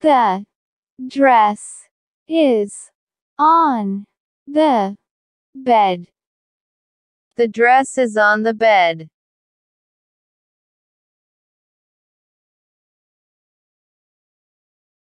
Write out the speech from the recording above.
The dress is on the bed. The dress is on the bed.